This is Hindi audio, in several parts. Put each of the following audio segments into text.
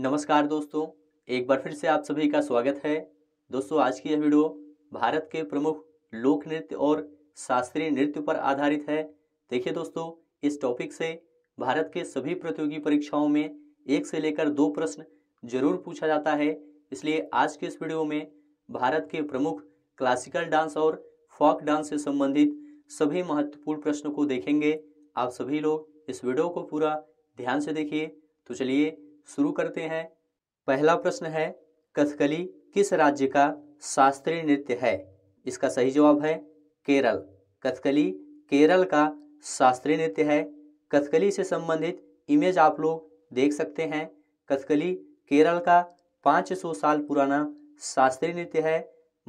नमस्कार दोस्तों एक बार फिर से आप सभी का स्वागत है दोस्तों आज की यह वीडियो भारत के प्रमुख लोक नृत्य और शास्त्रीय नृत्य पर आधारित है देखिए दोस्तों इस टॉपिक से भारत के सभी प्रतियोगी परीक्षाओं में एक से लेकर दो प्रश्न जरूर पूछा जाता है इसलिए आज के इस वीडियो में भारत के प्रमुख क्लासिकल डांस और फॉक डांस से संबंधित सभी महत्वपूर्ण प्रश्नों को देखेंगे आप सभी लोग इस वीडियो को पूरा ध्यान से देखिए तो चलिए शुरू करते हैं पहला प्रश्न है कथकली किस राज्य का शास्त्रीय नृत्य है इसका सही जवाब है केरल कथकली केरल का शास्त्रीय नृत्य है कथकली से संबंधित इमेज आप लोग देख सकते हैं कथकली केरल का 500 साल पुराना शास्त्रीय नृत्य है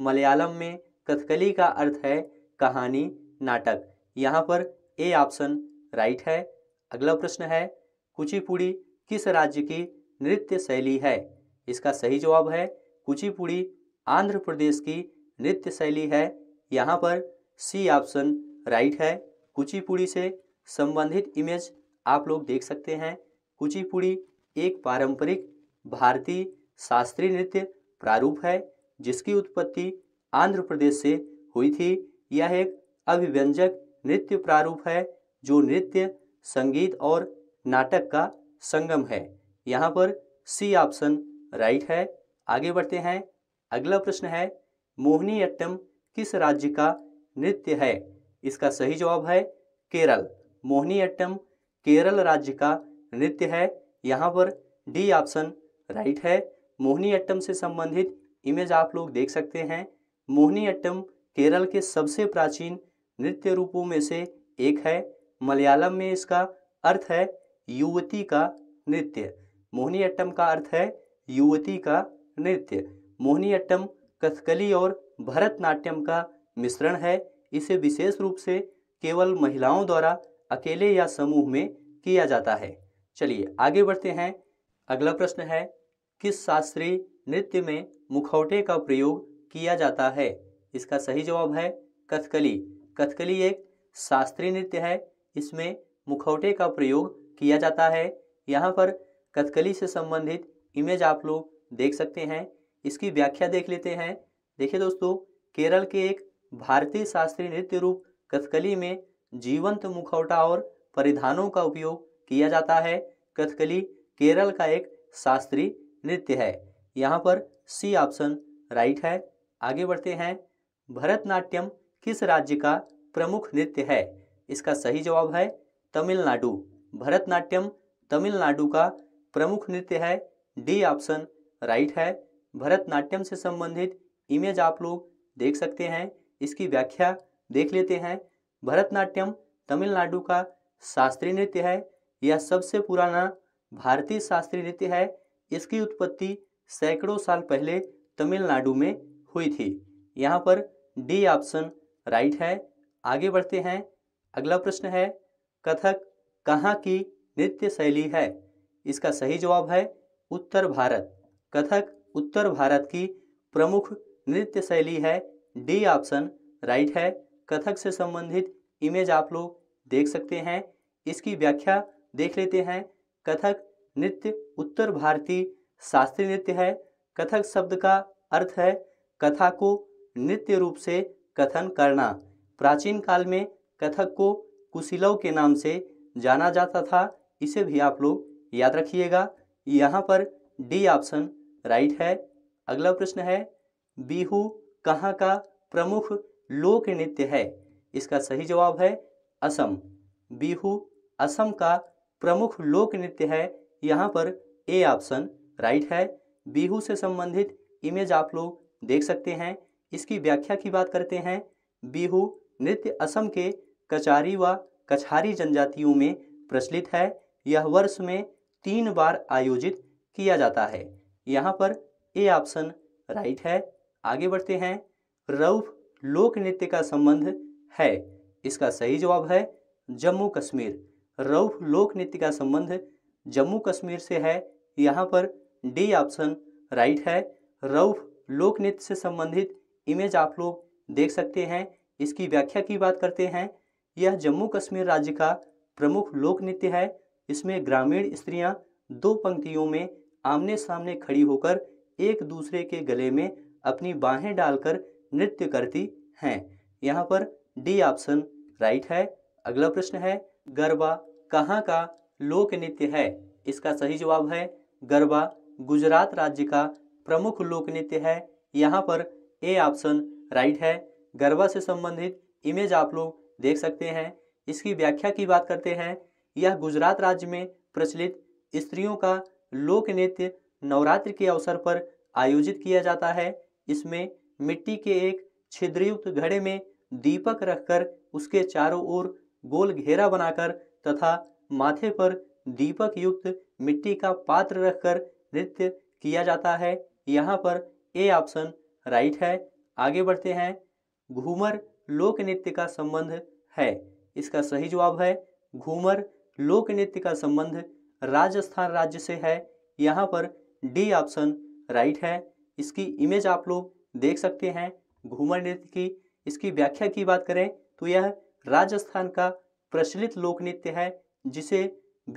मलयालम में कथकली का अर्थ है कहानी नाटक यहाँ पर ए ऑप्शन राइट है अगला प्रश्न है कुचिपुड़ी किस राज्य की नृत्य शैली है इसका सही जवाब है कुचिपुड़ी आंध्र प्रदेश की नृत्य शैली है यहाँ पर सी ऑप्शन राइट है कुचिपुड़ी से संबंधित इमेज आप लोग देख सकते हैं कुचिपुड़ी एक पारंपरिक भारतीय शास्त्रीय नृत्य प्रारूप है जिसकी उत्पत्ति आंध्र प्रदेश से हुई थी यह एक अभिव्यंजक नृत्य प्रारूप है जो नृत्य संगीत और नाटक का संगम है यहाँ पर सी ऑप्शन राइट है आगे बढ़ते हैं अगला प्रश्न है मोहनी अट्टम किस राज्य का नृत्य है इसका सही जवाब है केरल मोहनी अट्टम केरल राज्य का नृत्य है यहाँ पर डी ऑप्शन राइट है मोहनी अट्टम से संबंधित इमेज आप लोग देख सकते हैं मोहनी अट्टम केरल के सबसे प्राचीन नृत्य रूपों में से एक है मलयालम में इसका अर्थ है युवती का नृत्य मोहिनीअट्टम अट्टम का अर्थ है युवती का नृत्य मोहिनीअट्टम अट्टम कथकली और भरतनाट्यम का मिश्रण है इसे विशेष रूप से केवल महिलाओं द्वारा अकेले या समूह में किया जाता है चलिए आगे बढ़ते हैं अगला प्रश्न है किस शास्त्रीय नृत्य में मुखौटे का प्रयोग किया जाता है इसका सही जवाब है कथकली कथकली एक शास्त्रीय नृत्य है इसमें मुखौटे का प्रयोग किया जाता है यहाँ पर कथकली से संबंधित इमेज आप लोग देख सकते हैं इसकी व्याख्या देख लेते हैं देखिए दोस्तों केरल के एक भारतीय शास्त्रीय नृत्य रूप कथकली में जीवंत मुखौटा और परिधानों का उपयोग किया जाता है कथकली केरल का एक शास्त्रीय नृत्य है यहाँ पर सी ऑप्शन राइट है आगे बढ़ते हैं भरतनाट्यम किस राज्य का प्रमुख नृत्य है इसका सही जवाब है तमिलनाडु भरतनाट्यम तमिलनाडु का प्रमुख नृत्य है डी ऑप्शन राइट है भरतनाट्यम से संबंधित इमेज आप लोग देख सकते हैं इसकी व्याख्या देख लेते हैं भरतनाट्यम तमिलनाडु का शास्त्रीय नृत्य है यह सबसे पुराना भारतीय शास्त्रीय नृत्य है इसकी उत्पत्ति सैकड़ों साल पहले तमिलनाडु में हुई थी यहाँ पर डी ऑप्शन राइट है आगे बढ़ते हैं अगला प्रश्न है कथक कहाँ की नृत्य शैली है इसका सही जवाब है उत्तर भारत कथक उत्तर भारत की प्रमुख नृत्य शैली है डी ऑप्शन राइट है कथक से संबंधित इमेज आप लोग देख सकते हैं इसकी व्याख्या देख लेते हैं कथक नृत्य उत्तर भारतीय शास्त्रीय नृत्य है कथक शब्द का अर्थ है कथा को नृत्य रूप से कथन करना प्राचीन काल में कथक को कुशिलव के नाम से जाना जाता था इसे भी आप लोग याद रखिएगा यहाँ पर डी ऑप्शन राइट है अगला प्रश्न है बिहू कहाँ का प्रमुख लोक नृत्य है इसका सही जवाब है असम बिहू असम का प्रमुख लोक नृत्य है यहाँ पर ए ऑप्शन राइट है बिहू से संबंधित इमेज आप लोग देख सकते हैं इसकी व्याख्या की बात करते हैं बिहू नृत्य असम के कचारी व कछारी जनजातियों में प्रचलित है यह वर्ष में तीन बार आयोजित किया जाता है यहाँ पर ए ऑप्शन राइट है आगे बढ़ते हैं रऊफ लोक नृत्य का संबंध है इसका सही जवाब है जम्मू कश्मीर रऊफ लोक नृत्य का संबंध जम्मू कश्मीर से है यहाँ पर डी ऑप्शन राइट है रऊफ लोक नृत्य से संबंधित इमेज आप लोग देख सकते हैं इसकी व्याख्या की बात करते हैं यह जम्मू कश्मीर राज्य का प्रमुख लोक नृत्य है इसमें ग्रामीण स्त्रियां दो पंक्तियों में आमने सामने खड़ी होकर एक दूसरे के गले में अपनी बाहें डालकर नृत्य करती हैं यहाँ पर डी ऑप्शन राइट है अगला प्रश्न है गरबा कहाँ का लोक नृत्य है इसका सही जवाब है गरबा गुजरात राज्य का प्रमुख लोक नृत्य है यहाँ पर ए ऑप्शन राइट है गरबा से संबंधित इमेज आप लोग देख सकते हैं इसकी व्याख्या की बात करते हैं यह गुजरात राज्य में प्रचलित स्त्रियों का लोक नृत्य नवरात्र के अवसर पर आयोजित किया जाता है इसमें मिट्टी के एक छिद्रयुक्त घड़े में दीपक रखकर उसके चारों ओर गोल घेरा बनाकर तथा माथे पर दीपक युक्त मिट्टी का पात्र रखकर नृत्य किया जाता है यहाँ पर ए ऑप्शन राइट है आगे बढ़ते हैं घूमर लोक नृत्य का संबंध है इसका सही जवाब है घूमर लोक नृत्य का संबंध राजस्थान राज्य से है यहाँ पर डी ऑप्शन राइट है इसकी इमेज आप लोग देख सकते हैं घूमर नृत्य की इसकी व्याख्या की बात करें तो यह राजस्थान का प्रचलित लोक नृत्य है जिसे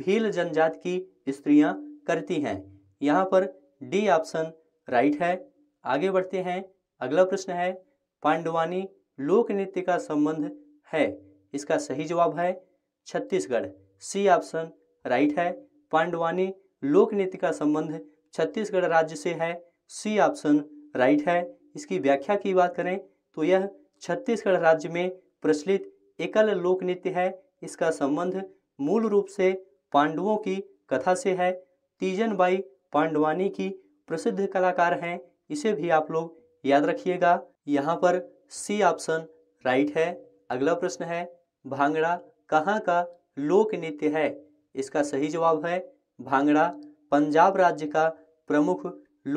भील जनजाति की स्त्रियां करती हैं यहाँ पर डी ऑप्शन राइट है आगे बढ़ते हैं अगला प्रश्न है पांडवानी लोक नृत्य का संबंध है इसका सही जवाब है छत्तीसगढ़ सी ऑप्शन राइट है पांडवानी लोक नृत्य का संबंध छत्तीसगढ़ राज्य से है सी ऑप्शन राइट है इसकी व्याख्या की बात करें तो यह छत्तीसगढ़ राज्य में प्रचलित एकल लोक नृत्य है इसका संबंध मूल रूप से पांडवों की कथा से है तीजन बाई पांडवानी की प्रसिद्ध कलाकार हैं इसे भी आप लोग याद रखिएगा यहाँ पर सी ऑप्शन राइट है अगला प्रश्न है भांगड़ा कहाँ का लोक नृत्य है इसका सही जवाब है भांगड़ा पंजाब राज्य का प्रमुख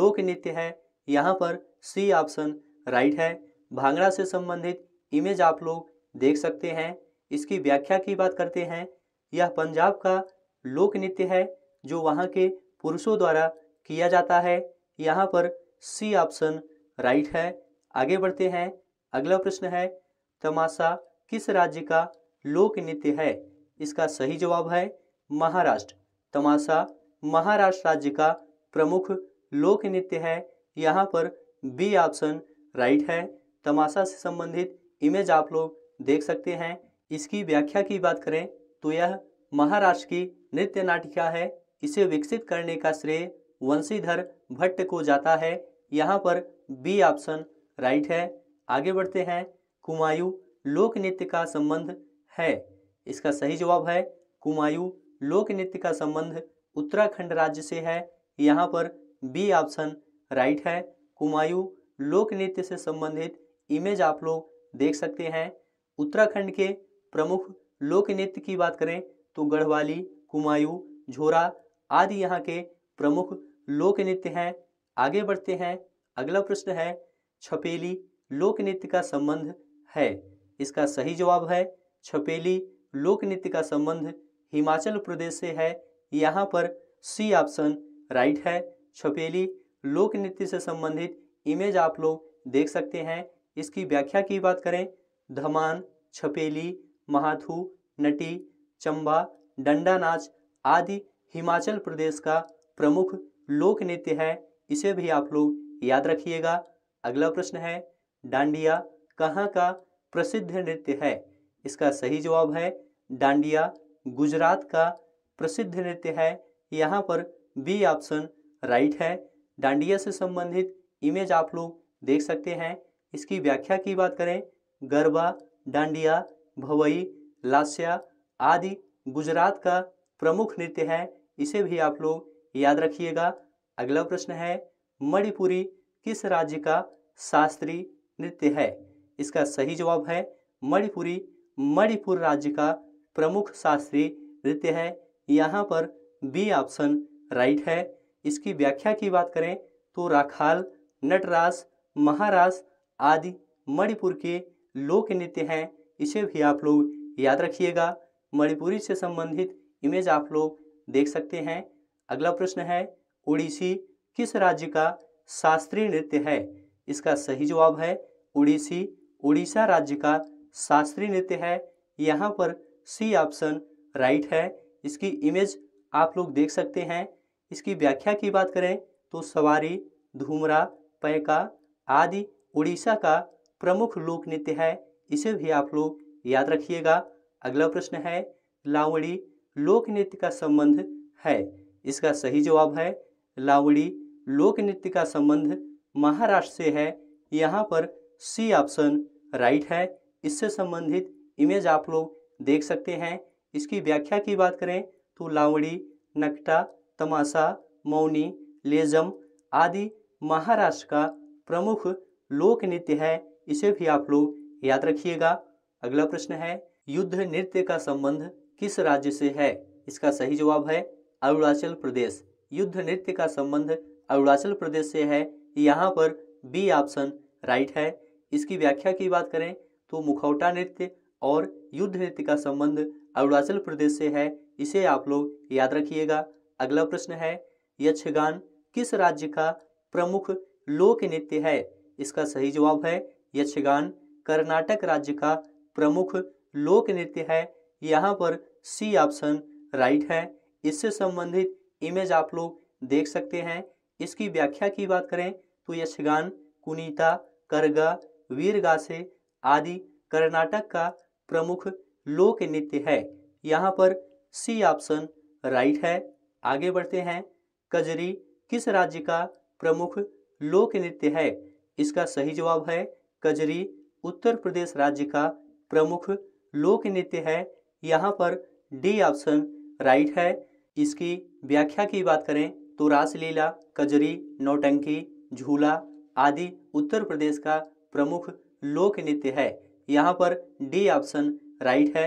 लोक नृत्य है यहाँ पर सी ऑप्शन राइट है भांगड़ा से संबंधित इमेज आप लोग देख सकते हैं इसकी व्याख्या की बात करते हैं यह पंजाब का लोक नृत्य है जो वहाँ के पुरुषों द्वारा किया जाता है यहाँ पर सी ऑप्शन राइट है आगे बढ़ते हैं अगला प्रश्न है तमाशा किस राज्य का लोक नृत्य है इसका सही जवाब है महाराष्ट्र तमाशा महाराष्ट्र राज्य का प्रमुख लोक नृत्य है यहाँ पर बी ऑप्शन राइट है तमाशा से संबंधित इमेज आप लोग देख सकते हैं इसकी व्याख्या की बात करें तो यह महाराष्ट्र की नृत्य नाटिका है इसे विकसित करने का श्रेय वंशीधर भट्ट को जाता है यहाँ पर बी ऑप्शन राइट है आगे बढ़ते हैं कुमायूं लोक नृत्य का संबंध है इसका सही जवाब है कुमायूं लोक नृत्य का संबंध उत्तराखंड राज्य से है यहाँ पर बी ऑप्शन राइट है कुमायूं लोक नृत्य से संबंधित इमेज आप लोग देख सकते हैं उत्तराखंड के प्रमुख लोक नृत्य की बात करें तो गढ़वाली कुमायूं झोरा आदि यहाँ के प्रमुख लोक नृत्य हैं आगे बढ़ते हैं अगला प्रश्न है छपेली लोक नृत्य का संबंध है इसका सही जवाब है छपेली लोक नृत्य का संबंध हिमाचल प्रदेश से है यहाँ पर सी ऑप्शन राइट है छपेली लोक नृत्य से संबंधित इमेज आप लोग देख सकते हैं इसकी व्याख्या की बात करें धमान छपेली महाथू नटी चंबा डंडा नाच आदि हिमाचल प्रदेश का प्रमुख लोक नृत्य है इसे भी आप लोग याद रखिएगा अगला प्रश्न है डांडिया कहाँ का प्रसिद्ध नृत्य है इसका सही जवाब है डांडिया गुजरात का प्रसिद्ध नृत्य है यहाँ पर बी ऑप्शन राइट है डांडिया से संबंधित इमेज आप लोग देख सकते हैं इसकी व्याख्या की बात करें गरबा डांडिया भवई लास्या आदि गुजरात का प्रमुख नृत्य है इसे भी आप लोग याद रखिएगा अगला प्रश्न है मणिपुरी किस राज्य का शास्त्रीय नृत्य है इसका सही जवाब है मणिपुरी मणिपुर राज्य का प्रमुख शास्त्रीय नृत्य है यहाँ पर बी ऑप्शन राइट है इसकी व्याख्या की बात करें तो राखाल नटरास महारास आदि मणिपुर के लोक नृत्य हैं इसे भी आप लोग याद रखिएगा मणिपुरी से संबंधित इमेज आप लोग देख सकते हैं अगला प्रश्न है उड़ीसी किस राज्य का शास्त्रीय नृत्य है इसका सही जवाब है उड़ीसी उड़ीसा राज्य का शास्त्रीय नृत्य है यहाँ पर सी ऑप्शन राइट है इसकी इमेज आप लोग देख सकते हैं इसकी व्याख्या की बात करें तो सवारी धूमरा पैका आदि उड़ीसा का प्रमुख लोक नृत्य है इसे भी आप लोग याद रखिएगा अगला प्रश्न है लावड़ी लोक नृत्य का संबंध है इसका सही जवाब है लावड़ी लोक नृत्य का संबंध महाराष्ट्र से है यहाँ पर सी ऑप्शन राइट है इससे संबंधित इमेज आप लोग देख सकते हैं इसकी व्याख्या की बात करें तो लावड़ी नकटा तमाशा मौनी लेजम आदि महाराष्ट्र का प्रमुख लोक नृत्य है इसे भी आप लोग याद रखिएगा अगला प्रश्न है युद्ध नृत्य का संबंध किस राज्य से है इसका सही जवाब है अरुणाचल प्रदेश युद्ध नृत्य का संबंध अरुणाचल प्रदेश से है यहाँ पर बी ऑप्शन राइट है इसकी व्याख्या की बात करें तो मुखौटा नृत्य और युद्ध नृत्य का संबंध अरुणाचल प्रदेश से है इसे आप लोग याद रखिएगा अगला प्रश्न है यक्षगान किस राज्य का प्रमुख लोक नृत्य है इसका सही जवाब है यक्षगान कर्नाटक राज्य का प्रमुख लोक नृत्य है यहाँ पर सी ऑप्शन राइट है इससे संबंधित इमेज आप लोग देख सकते हैं इसकी व्याख्या की बात करें तो यशगान कुनीता करगा वीरगासे आदि कर्नाटक का प्रमुख लोक नृत्य है यहाँ पर सी ऑप्शन राइट है आगे बढ़ते हैं कजरी किस राज्य का प्रमुख लोक नृत्य है इसका सही जवाब है कजरी उत्तर प्रदेश राज्य का प्रमुख लोक नृत्य है यहाँ पर डी ऑप्शन राइट है इसकी व्याख्या की बात करें तो रासलीला कजरी नौटंकी झूला आदि उत्तर प्रदेश का प्रमुख लोक नृत्य है यहाँ पर डी ऑप्शन राइट है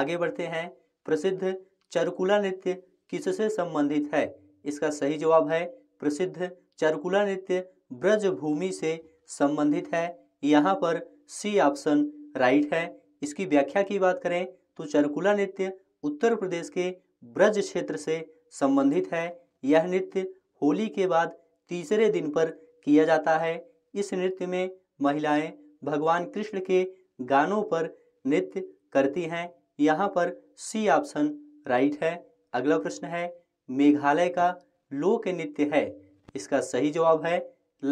आगे बढ़ते हैं प्रसिद्ध चरकुला नृत्य किससे संबंधित है इसका सही जवाब है प्रसिद्ध चरकुला नृत्य ब्रजभूमि से संबंधित है यहाँ पर सी ऑप्शन राइट है इसकी व्याख्या की बात करें तो चरकुला नृत्य उत्तर प्रदेश के ब्रज क्षेत्र से संबंधित है यह नृत्य होली के बाद तीसरे दिन पर किया जाता है इस नृत्य में महिलाएं भगवान कृष्ण के गानों पर नृत्य करती हैं यहाँ पर सी ऑप्शन राइट है अगला प्रश्न है मेघालय का लोक नृत्य है इसका सही जवाब है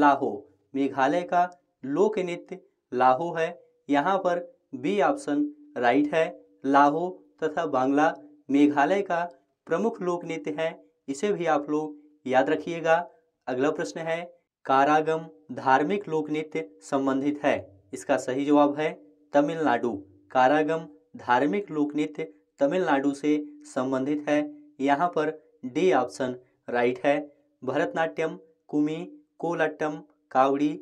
लाहो मेघालय का लोक नृत्य लाहो है यहाँ पर बी ऑप्शन राइट है लाहो तथा बांग्ला मेघालय का प्रमुख लोक नृत्य है इसे भी आप लोग याद रखिएगा अगला प्रश्न है कारागम धार्मिक लोक नृत्य संबंधित है इसका सही जवाब है तमिलनाडु कारागम धार्मिक लोक नृत्य तमिलनाडु से संबंधित है यहाँ पर डी ऑप्शन राइट है भरतनाट्यम कुमी कोलट्टम कावड़ी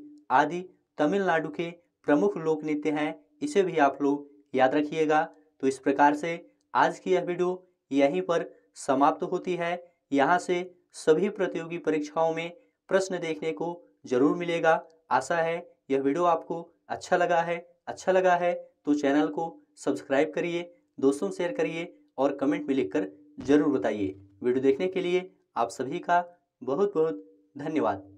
आदि तमिलनाडु के प्रमुख लोक नृत्य हैं इसे भी आप लोग याद रखिएगा तो इस प्रकार से आज की यह वीडियो यहीं पर समाप्त होती है यहाँ से सभी प्रतियोगी परीक्षाओं में प्रश्न देखने को जरूर मिलेगा आशा है यह वीडियो आपको अच्छा लगा है अच्छा लगा है तो चैनल को सब्सक्राइब करिए दोस्तों शेयर करिए और कमेंट में लिखकर जरूर बताइए वीडियो देखने के लिए आप सभी का बहुत बहुत धन्यवाद